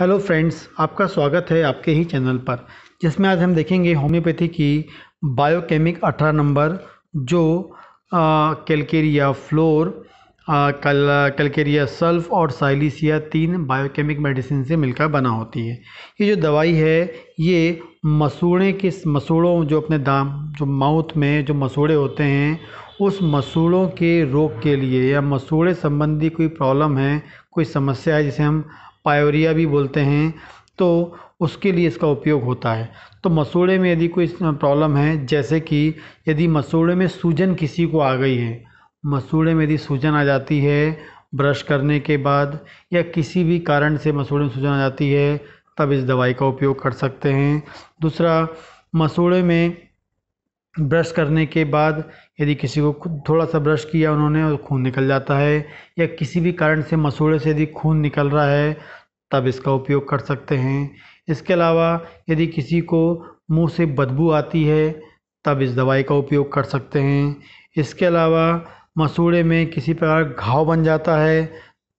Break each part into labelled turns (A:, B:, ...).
A: hello friends आपका स्वागत है आपके ही चैनल पर जिसमें आज हम देखेंगे होम्योपैथी की बायोकेमिक 18 नंबर जो कैलकेरिया फ्लोर आ, कल कैलकेरिया सल्फ और साइलिसिया तीन बायोकेमिक मेडिसिन से मिलकर बना होती है ये जो दवाई है ये मसूड़े के मसूड़ों जो अपने दाम जो माउथ में जो मसूड़े होते हैं उस मसूड़ों के रोग के लिए या मसूड़े संबंधी कोई प्रॉब्लम है कोई समस्या है जिसे हम पायोरिया भी बोलते हैं तो उसके लिए इसका उपयोग होता है तो मसूड़े में यदि कोई प्रॉब्लम है जैसे कि यदि मसूड़े में सूजन किसी को आ गई है मसूड़े में यदि सूजन आ जाती है ब्रश करने के बाद या किसी भी कारण से मसूड़े में सूजन आ जाती है तब इस दवाई का उपयोग कर सकते हैं दूसरा मसूड़े में ब्रश करने के बाद यदि किसी को थोड़ा सा ब्रश किया उन्होंने और खून निकल जाता है या किसी भी कारण से मसूड़े से यदि खून निकल रहा है तब इसका उपयोग कर सकते हैं इसके अलावा यदि किसी को मुंह से बदबू आती है तब इस दवाई का उपयोग कर सकते हैं इसके अलावा मसूड़े में किसी प्रकार घाव बन जाता है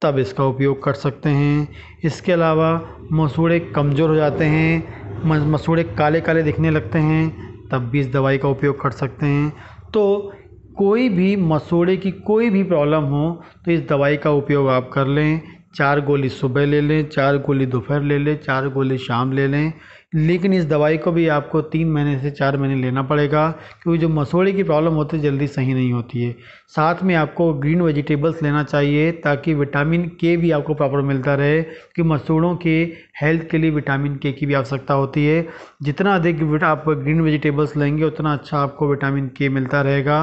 A: तब इसका उपयोग कर सकते हैं इसके अलावा मसूड़े कमज़ोर हो जाते हैं मसूड़े काले काले दिखने लगते हैं तब भी इस दवाई का उपयोग कर सकते हैं तो कोई भी मसूड़े की कोई भी प्रॉब्लम हो तो इस दवाई का उपयोग आप कर लें चार गोली सुबह ले लें चार गोली दोपहर ले लें चार गोली शाम ले लें लेकिन इस दवाई को भी आपको तीन महीने से चार महीने लेना पड़ेगा क्योंकि जो मसोड़े की प्रॉब्लम होती है जल्दी सही नहीं होती है साथ में आपको ग्रीन वेजिटेबल्स लेना चाहिए ताकि विटामिन के भी आपको प्रॉपर मिलता रहे कि मसूड़ों के हेल्थ के लिए विटामिन के की भी आवश्यकता होती है जितना अधिक आप ग्रीन वेजिटेबल्स लेंगे उतना अच्छा आपको विटामिन के मिलता रहेगा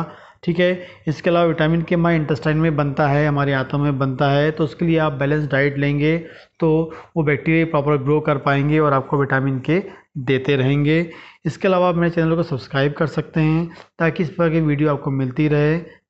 A: ठीक है इसके अलावा विटामिन के हमारे इंटेस्टाइन में बनता है हमारे आंतों में बनता है तो उसके लिए आप बैलेंस डाइट लेंगे तो वो बैक्टीरिया प्रॉपर ग्रो कर पाएंगे और आपको विटामिन के देते रहेंगे इसके अलावा आप मेरे चैनल को सब्सक्राइब कर सकते हैं ताकि इस प्रकार की वीडियो आपको मिलती रहे